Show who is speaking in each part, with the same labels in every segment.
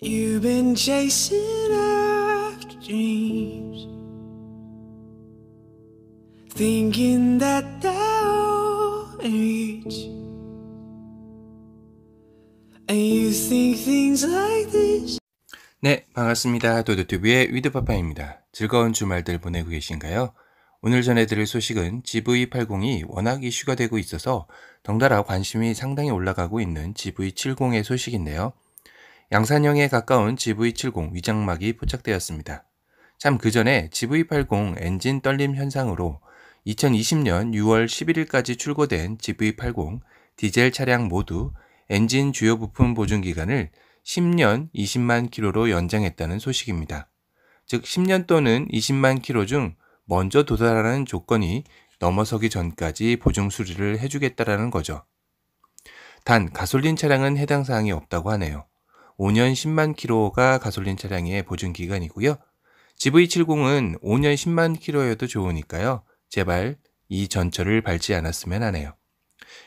Speaker 1: You've been chasing after dreams, thinking that they're all in reach. And you think things like this.
Speaker 2: 네, 반갑습니다. 도도튜브의 위드파파입니다. 즐거운 주말들 보내고 계신가요? 오늘 전해드릴 소식은 GV80이 워낙 이슈가 되고 있어서 덩달아 관심이 상당히 올라가고 있는 GV70의 소식인데요. 양산형에 가까운 GV70 위장막이 포착되었습니다. 참 그 전에 GV80 엔진 떨림 현상으로 2020년 6월 11일까지 출고된 GV80 디젤 차량 모두 엔진 주요 부품 보증 기간을 10년 20만 킬로로 연장했다는 소식입니다. 즉 10년 또는 20만 킬로 중 먼저 도달하는 조건이 넘어서기 전까지 보증 수리를 해주겠다라는 거죠. 단 가솔린 차량은 해당 사항이 없다고 하네요. 5년 10만 킬로가 가솔린 차량의 보증 기간이고요. GV70은 5년 10만 킬로여도 좋으니까요. 제발 이 전철을 밟지 않았으면 하네요.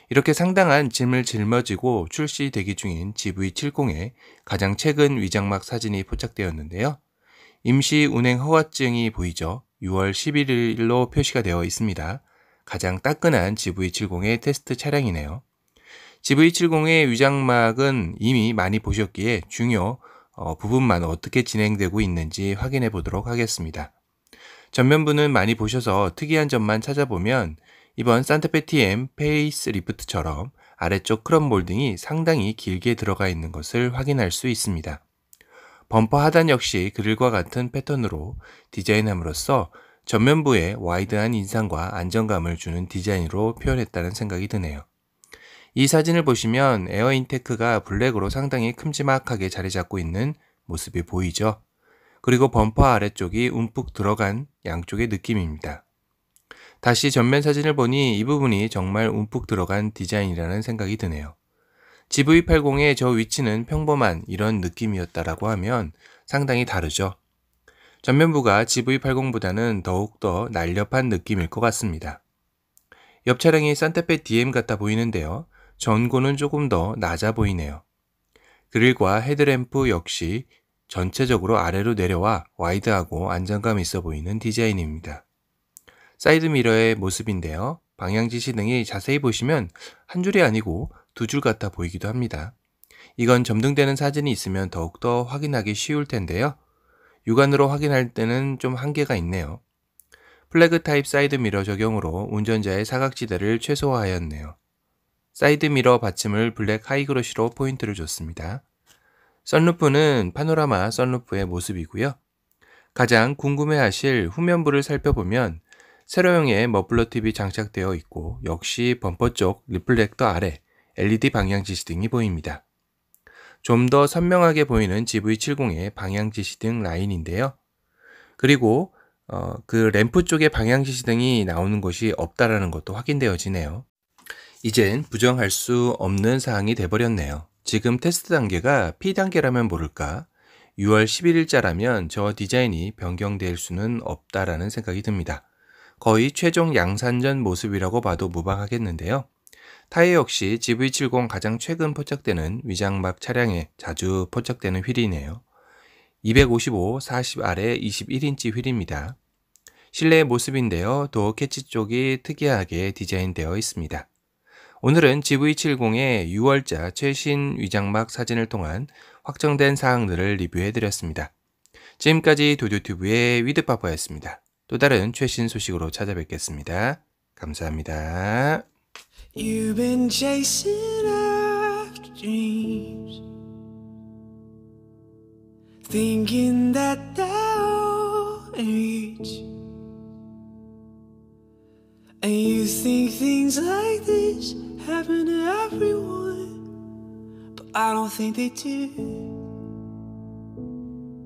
Speaker 2: 이렇게 상당한 짐을 짊어지고 출시 대기 중인 GV70에 가장 최근 위장막 사진이 포착되었는데요. 임시 운행 허가증이 보이죠. 6월 11일로 표시가 되어 있습니다. 가장 따끈한 GV70의 테스트 차량이네요. GV70의 위장막은 이미 많이 보셨기에 중요 어, 부분만 어떻게 진행되고 있는지 확인해 보도록 하겠습니다. 전면부는 많이 보셔서 특이한 점만 찾아보면 이번 산타페 TM 페이스 리프트처럼 아래쪽 크롬 몰딩이 상당히 길게 들어가 있는 것을 확인할 수 있습니다. 범퍼 하단 역시 그릴과 같은 패턴으로 디자인함으로써 전면부에 와이드한 인상과 안정감을 주는 디자인으로 표현했다는 생각이 드네요. 이 사진을 보시면 에어인테크가 블랙으로 상당히 큼지막하게 자리 잡고 있는 모습이 보이죠. 그리고 범퍼 아래쪽이 움푹 들어간 양쪽의 느낌입니다. 다시 전면 사진을 보니 이 부분이 정말 움푹 들어간 디자인이라는 생각이 드네요. GV80의 저 위치는 평범한 이런 느낌이었다라고 하면 상당히 다르죠. 전면부가 GV80보다는 더욱더 날렵한 느낌일 것 같습니다. 옆 차량이 산타페 DM 같아 보이는데요. 전고는 조금 더 낮아 보이네요. 그릴과 헤드램프 역시 전체적으로 아래로 내려와 와이드하고 안정감 있어 보이는 디자인입니다. 사이드 미러의 모습인데요. 방향 지시 등이 자세히 보시면 한 줄이 아니고 두 줄 같아 보이기도 합니다. 이건 점등되는 사진이 있으면 더욱더 확인하기 쉬울 텐데요. 육안으로 확인할 때는 좀 한계가 있네요. 플래그 타입 사이드 미러 적용으로 운전자의 사각지대를 최소화하였네요. 사이드미러 받침을 블랙 하이그로시로 포인트를 줬습니다. 썬루프는 파노라마 썬루프의 모습이고요. 가장 궁금해하실 후면부를 살펴보면 세로형의 머플러 팁이 장착되어 있고 역시 범퍼 쪽 리플렉터 아래 LED 방향 지시등이 보입니다. 좀 더 선명하게 보이는 GV70의 방향 지시등 라인인데요. 그리고 어, 그 램프 쪽에 방향 지시등이 나오는 곳이 없다라는 것도 확인되어지네요. 이젠 부정할 수 없는 사항이 돼버렸네요. 지금 테스트 단계가 P단계라면 모를까? 6월 11일자라면 저 디자인이 변경될 수는 없다라는 생각이 듭니다. 거의 최종 양산전 모습이라고 봐도 무방하겠는데요. 타이어 역시 GV70 가장 최근 포착되는 위장막 차량에 자주 포착되는 휠이네요. 255, 40 아래 21인치 휠입니다. 실내의 모습인데요. 도어 캐치 쪽이 특이하게 디자인되어 있습니다. 오늘은 GV70의 6월자 최신 위장막 사진을 통한 확정된 사항들을 리뷰해드렸습니다. 지금까지 도듀튜브의 위드파퍼였습니다. 또 다른 최신 소식으로 찾아뵙겠습니다. 감사합니다.
Speaker 1: You've been chasing after dreams Thinking that they'll reach And you think things like this happened to everyone, but I don't think they did.